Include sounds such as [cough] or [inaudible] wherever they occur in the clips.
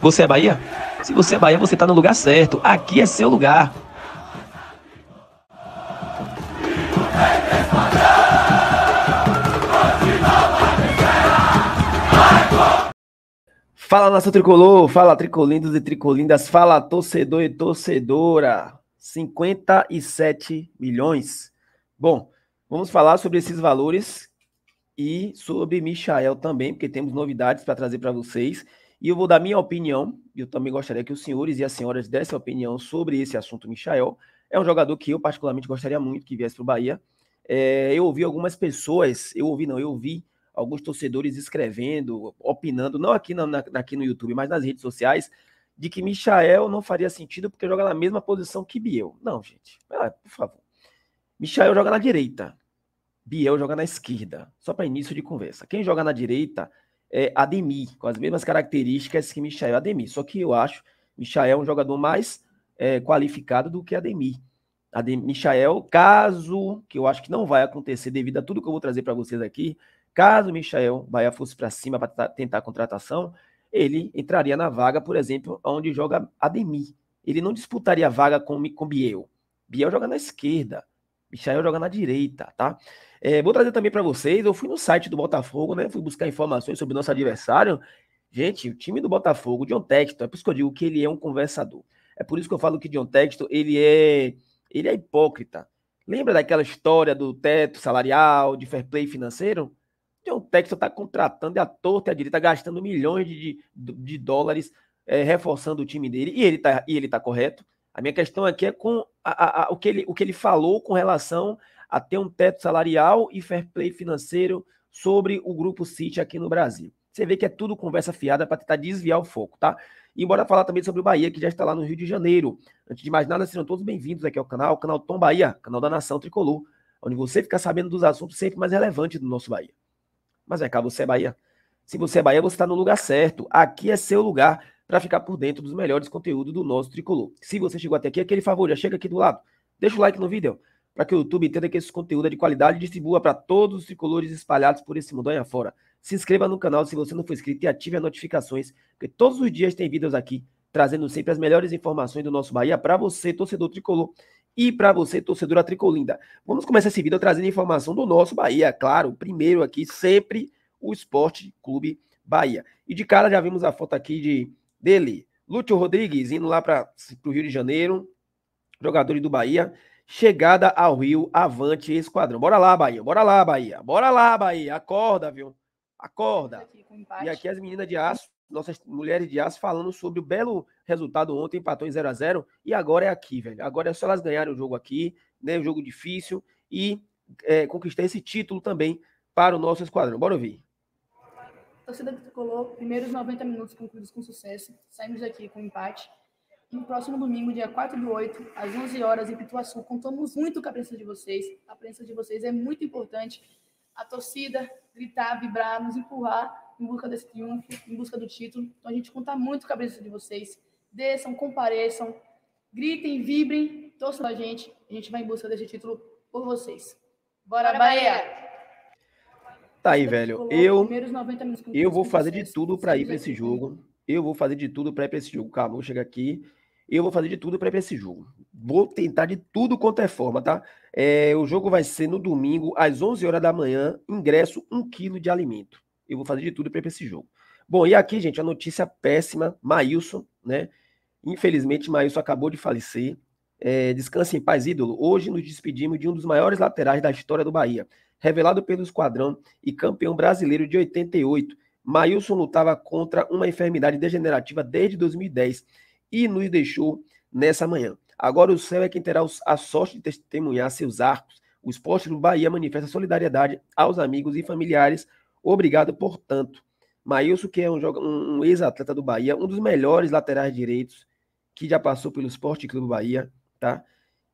Você é Bahia? Se você é Bahia, você está no lugar certo. Aqui é seu lugar. Fala nossa tricolor, fala tricolindos e tricolindas, fala torcedor e torcedora. 57 milhões. Bom, vamos falar sobre esses valores e sobre Michael também, porque temos novidades para trazer para vocês. E eu vou dar minha opinião, e eu também gostaria que os senhores e as senhoras dessem opinião sobre esse assunto, Michael. É um jogador que eu particularmente gostaria muito que viesse para o Bahia. É, eu ouvi algumas pessoas, eu ouvi não, eu ouvi alguns torcedores escrevendo, opinando, não aqui, na, na, aqui no YouTube, mas nas redes sociais, de que Michael não faria sentido porque joga na mesma posição que Biel. Não, gente, ah, por favor. Michael joga na direita, Biel joga na esquerda, só para início de conversa. Quem joga na direita é, Ademir, com as mesmas características que Michael Ademir. Só que eu acho Michael é um jogador mais é, qualificado do que Ademir. Ademir. Michael, caso que eu acho que não vai acontecer devido a tudo que eu vou trazer para vocês aqui, caso Michael Bahia fosse para cima para tentar a contratação, ele entraria na vaga, por exemplo, onde joga Ademir. Ele não disputaria a vaga com, com Biel. Biel joga na esquerda. Michael joga na direita, tá? É, vou trazer também para vocês, eu fui no site do Botafogo, né? Fui buscar informações sobre o nosso adversário. Gente, o time do Botafogo, John Texto, é por isso que eu digo que ele é um conversador. É por isso que eu falo que John Texto, ele é, ele é hipócrita. Lembra daquela história do teto salarial, de fair play financeiro? John Texto está contratando a torta e a direita, gastando milhões de, de, de dólares, é, reforçando o time dele. E ele está tá correto. A minha questão aqui é com a, a, a, o, que ele, o que ele falou com relação a ter um teto salarial e fair play financeiro sobre o grupo City aqui no Brasil. Você vê que é tudo conversa fiada para tentar desviar o foco, tá? E bora falar também sobre o Bahia, que já está lá no Rio de Janeiro. Antes de mais nada, sejam todos bem-vindos aqui ao canal, canal Tom Bahia, canal da Nação Tricolor, onde você fica sabendo dos assuntos sempre mais relevantes do nosso Bahia. Mas é cá, você é Bahia. Se você é Bahia, você está no lugar certo. Aqui é seu lugar para ficar por dentro dos melhores conteúdos do nosso tricolor. Se você chegou até aqui, aquele favor, já chega aqui do lado, deixa o like no vídeo, para que o YouTube entenda que esse conteúdo é de qualidade e distribua para todos os tricolores espalhados por esse mundo aí afora. Se inscreva no canal se você não for inscrito e ative as notificações, porque todos os dias tem vídeos aqui trazendo sempre as melhores informações do nosso Bahia para você, torcedor tricolor, e para você, torcedora tricolinda. Vamos começar esse vídeo trazendo informação do nosso Bahia, é claro, primeiro aqui, sempre o Esporte Clube Bahia. E de cara já vimos a foto aqui de dele, Lúcio Rodrigues, indo lá para o Rio de Janeiro, jogadores do Bahia. Chegada ao Rio, avante esquadrão. Bora lá, Bahia, bora lá, Bahia, bora lá, Bahia. Acorda, viu? Acorda. E aqui as meninas de aço, nossas mulheres de aço, falando sobre o belo resultado ontem, empatou em 0 a 0 E agora é aqui, velho. Agora é só elas ganharem o jogo aqui, né? Um jogo difícil. E é, conquistar esse título também para o nosso esquadrão. Bora ouvir torcida tricolor, primeiros 90 minutos concluídos com sucesso, saímos daqui com empate. E no próximo domingo, dia 4 de 8, às 11 horas, em Pituaçu, contamos muito com a presença de vocês. A presença de vocês é muito importante. A torcida gritar, vibrar, nos empurrar em busca desse triunfo, em busca do título. Então a gente conta muito com a presença de vocês. Desçam, compareçam, gritem, vibrem, torçam a gente. A gente vai em busca desse título por vocês. Bora, Bora Bahia! Bahia! Tá aí, velho. Eu, eu vou fazer de tudo para ir para esse jogo. Eu vou fazer de tudo para ir para esse jogo. Calma, chega aqui. Eu vou fazer de tudo para ir para esse jogo. Vou tentar de tudo quanto é forma, tá? É, o jogo vai ser no domingo, às 11 horas da manhã. Ingresso, um quilo de alimento. Eu vou fazer de tudo para ir para esse jogo. Bom, e aqui, gente, a notícia péssima. Maílson, né? Infelizmente, Maílson acabou de falecer. É, descanse em paz, ídolo. Hoje nos despedimos de um dos maiores laterais da história do Bahia revelado pelo Esquadrão e campeão brasileiro de 88, Mailson lutava contra uma enfermidade degenerativa desde 2010 e nos deixou nessa manhã. Agora o céu é quem terá a sorte de testemunhar seus arcos. O esporte do Bahia manifesta solidariedade aos amigos e familiares. Obrigado, portanto. Mailson, que é um, um ex-atleta do Bahia, um dos melhores laterais direitos que já passou pelo Esporte Clube Bahia, tá?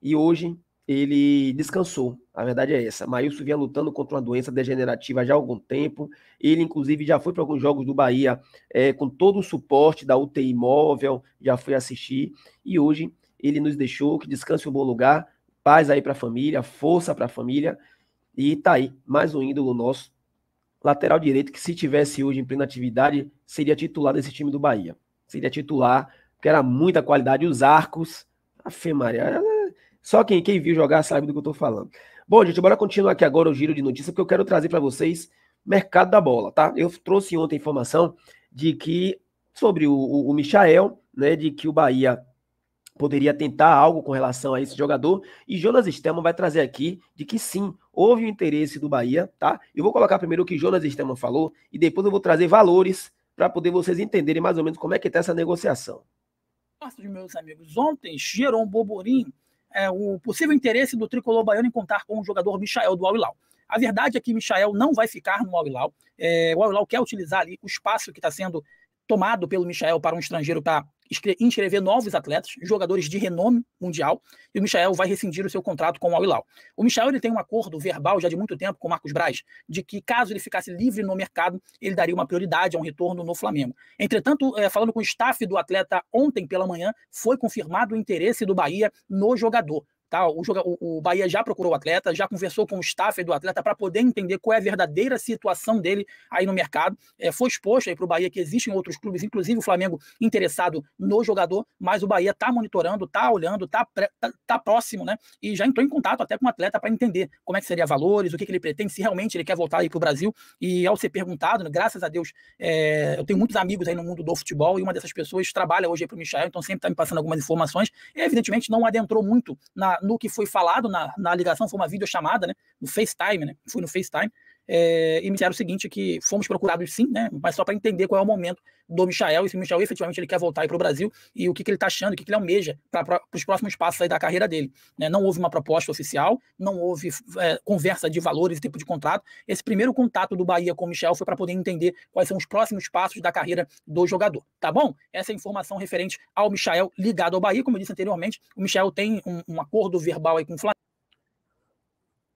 E hoje ele descansou. A verdade é essa. Maílson vinha lutando contra uma doença degenerativa já há algum tempo. Ele, inclusive, já foi para alguns jogos do Bahia é, com todo o suporte da UTI móvel, já foi assistir. E hoje ele nos deixou que descanse um bom lugar, paz aí para a família, força para a família. E tá aí, mais um ídolo nosso, lateral direito, que se tivesse hoje em plena atividade, seria titular desse time do Bahia. Seria titular, porque era muita qualidade. Os arcos, a Fê Maria, só quem, quem viu jogar sabe do que eu estou falando. Bom, gente, bora continuar aqui agora o giro de notícias, porque eu quero trazer para vocês mercado da bola, tá? Eu trouxe ontem informação de que sobre o, o, o Michael, né, de que o Bahia poderia tentar algo com relação a esse jogador. E Jonas Stelman vai trazer aqui de que sim, houve o interesse do Bahia, tá? Eu vou colocar primeiro o que Jonas Stelman falou e depois eu vou trazer valores para poder vocês entenderem mais ou menos como é que tá essa negociação. Passo de meus amigos ontem gerou um boborim é, o possível interesse do tricolor baiano em contar com o jogador Michael do al A verdade é que Michael não vai ficar no al É, o al quer utilizar ali o espaço que está sendo tomado pelo Michael para um estrangeiro estar tá inscrever novos atletas, jogadores de renome mundial, e o Michel vai rescindir o seu contrato com o Al-Hilal. O Michel ele tem um acordo verbal já de muito tempo com o Marcos Braz, de que caso ele ficasse livre no mercado, ele daria uma prioridade a um retorno no Flamengo. Entretanto, é, falando com o staff do atleta ontem pela manhã, foi confirmado o interesse do Bahia no jogador tal. O, joga, o, o Bahia já procurou o atleta, já conversou com o staff do atleta para poder entender qual é a verdadeira situação dele aí no mercado. É, foi exposto aí para o Bahia que existem outros clubes, inclusive o Flamengo, interessado no jogador, mas o Bahia está monitorando, está olhando, está tá, tá próximo, né? E já entrou em contato até com o atleta para entender como é que seria valores, o que, que ele pretende, se realmente ele quer voltar aí para o Brasil. E ao ser perguntado, né, graças a Deus, é, eu tenho muitos amigos aí no mundo do futebol e uma dessas pessoas trabalha hoje para o Michel, então sempre está me passando algumas informações. E, evidentemente, não adentrou muito na, no que foi falado na, na ligação, foi uma videochamada, né? No FaceTime, né? Foi no FaceTime é, e me disseram o seguinte, que fomos procurados sim, né, mas só para entender qual é o momento do Michael, e se o Michael efetivamente ele quer voltar para o Brasil, e o que, que ele está achando, o que, que ele almeja para os próximos passos da carreira dele. Né? Não houve uma proposta oficial, não houve é, conversa de valores, e tipo de contrato. Esse primeiro contato do Bahia com o Michel foi para poder entender quais são os próximos passos da carreira do jogador, tá bom? Essa é a informação referente ao Michel ligado ao Bahia, como eu disse anteriormente, o Michel tem um, um acordo verbal aí com o Flamengo,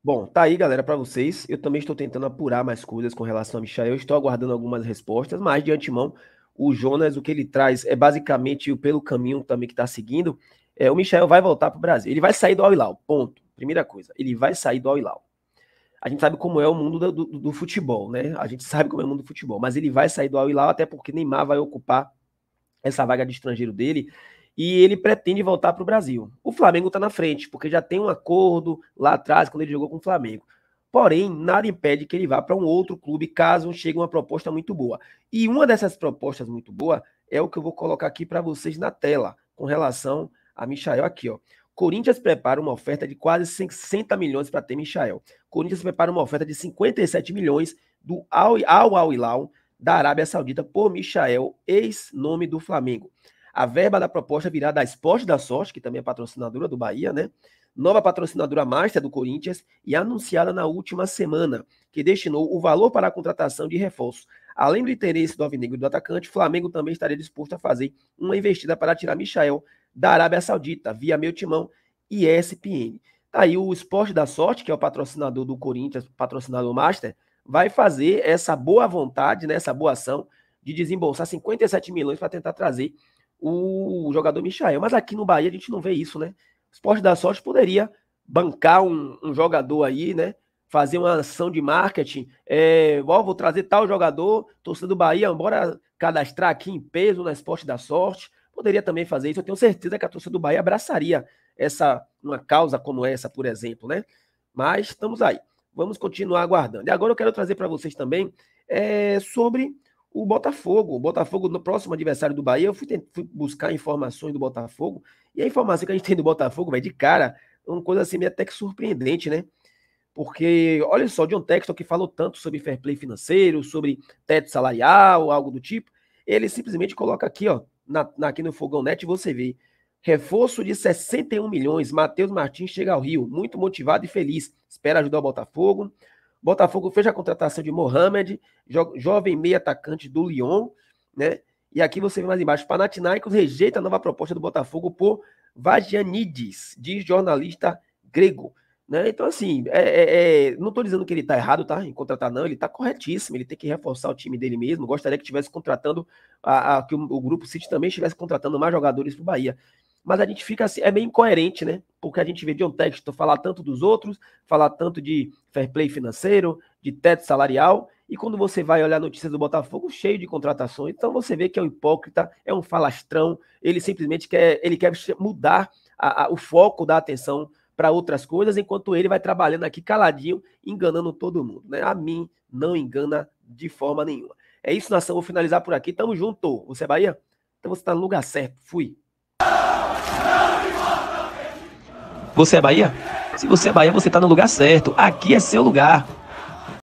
Bom, tá aí, galera, para vocês. Eu também estou tentando apurar mais coisas com relação a Michael. Estou aguardando algumas respostas, mas de antemão, o Jonas, o que ele traz é basicamente o pelo caminho também que está seguindo. É, o Michael vai voltar para o Brasil. Ele vai sair do Al-Hilal, ponto. Primeira coisa, ele vai sair do Al-Hilal. A gente sabe como é o mundo do, do, do, futebol, né? A gente [laughs] sabe como é o mundo do futebol, mas ele vai sair do Al-Hilal até porque Neymar vai ocupar essa vaga de estrangeiro dele e ele pretende voltar para o Brasil. O Flamengo está na frente, porque já tem um acordo lá atrás, quando ele jogou com o Flamengo. Porém, nada impede que ele vá para um outro clube caso chegue uma proposta muito boa. E uma dessas propostas muito boa é o que eu vou colocar aqui para vocês na tela, com relação a Michael aqui, ó. Corinthians prepara uma oferta de quase 60 milhões para ter Michael. Corinthians prepara uma oferta de 57 milhões do Al Al Hilal da Arábia Saudita por Michael, ex-nome do Flamengo. A verba da proposta virá da Esporte da Sorte, que também é patrocinadora do Bahia, né? Nova patrocinadora master do Corinthians e anunciada na última semana, que destinou o valor para a contratação de reforços. Além do interesse do Alvinegro do atacante, Flamengo também estaria disposto a fazer uma investida para tirar Michael da Arábia Saudita, via Meu Timão e ESPN. Tá aí o Esporte da Sorte, que é o patrocinador do Corinthians, patrocinador master, vai fazer essa boa vontade, né, essa boa ação de desembolsar 57 milhões para tentar trazer o jogador Michael. Mas aqui no Bahia a gente não vê isso, né? O Esporte da Sorte poderia bancar um, um jogador aí, né? Fazer uma ação de marketing. É, ó, vou trazer tal jogador, torcedor do Bahia, bora cadastrar aqui em peso na Esporte da Sorte. Poderia também fazer isso. Eu tenho certeza que a torcida do Bahia abraçaria essa uma causa como essa, por exemplo, né? Mas estamos aí. Vamos continuar aguardando. E agora eu quero trazer para vocês também é, sobre o Botafogo. O Botafogo, no próximo adversário do Bahia, eu fui, fui buscar informações do Botafogo. E a informação que a gente tem do Botafogo, vai de cara, é uma coisa assim meio até que surpreendente, né? Porque, olha só, de um texto que falou tanto sobre fair play financeiro, sobre teto salarial, algo do tipo, ele simplesmente coloca aqui, ó, na, na, aqui no Fogão Net, você vê. Reforço de 61 milhões, Matheus Martins chega ao Rio, muito motivado e feliz. Espera ajudar o Botafogo. Botafogo fez a contratação de Mohamed, jo jovem meia atacante do Lyon, né? E aqui você vê mais embaixo, Panathinaikos rejeita a nova proposta do Botafogo por Vagianides, diz jornalista grego. Né? Então, assim, é, é, é não estou dizendo que ele está errado, tá? Em contratar, não, ele está corretíssimo, ele tem que reforçar o time dele mesmo. Gostaria que estivesse contratando, a, a, que o, o, Grupo City também estivesse contratando mais jogadores para o Bahia mas a gente fica assim, é meio incoerente, né? Porque a gente vê de um texto falar tanto dos outros, falar tanto de fair play financeiro, de teto salarial, e quando você vai olhar notícias do Botafogo, cheio de contratações, então você vê que é um hipócrita, é um falastrão, ele simplesmente quer, ele quer mudar a, a, o foco da atenção para outras coisas, enquanto ele vai trabalhando aqui caladinho, enganando todo mundo, né? A mim não engana de forma nenhuma. É isso, nação, vou finalizar por aqui. Tamo junto. Você é Bahia? Então você tá no lugar certo. Fui. Você é Bahia? Se você é Bahia, você está no lugar certo. Aqui é seu lugar.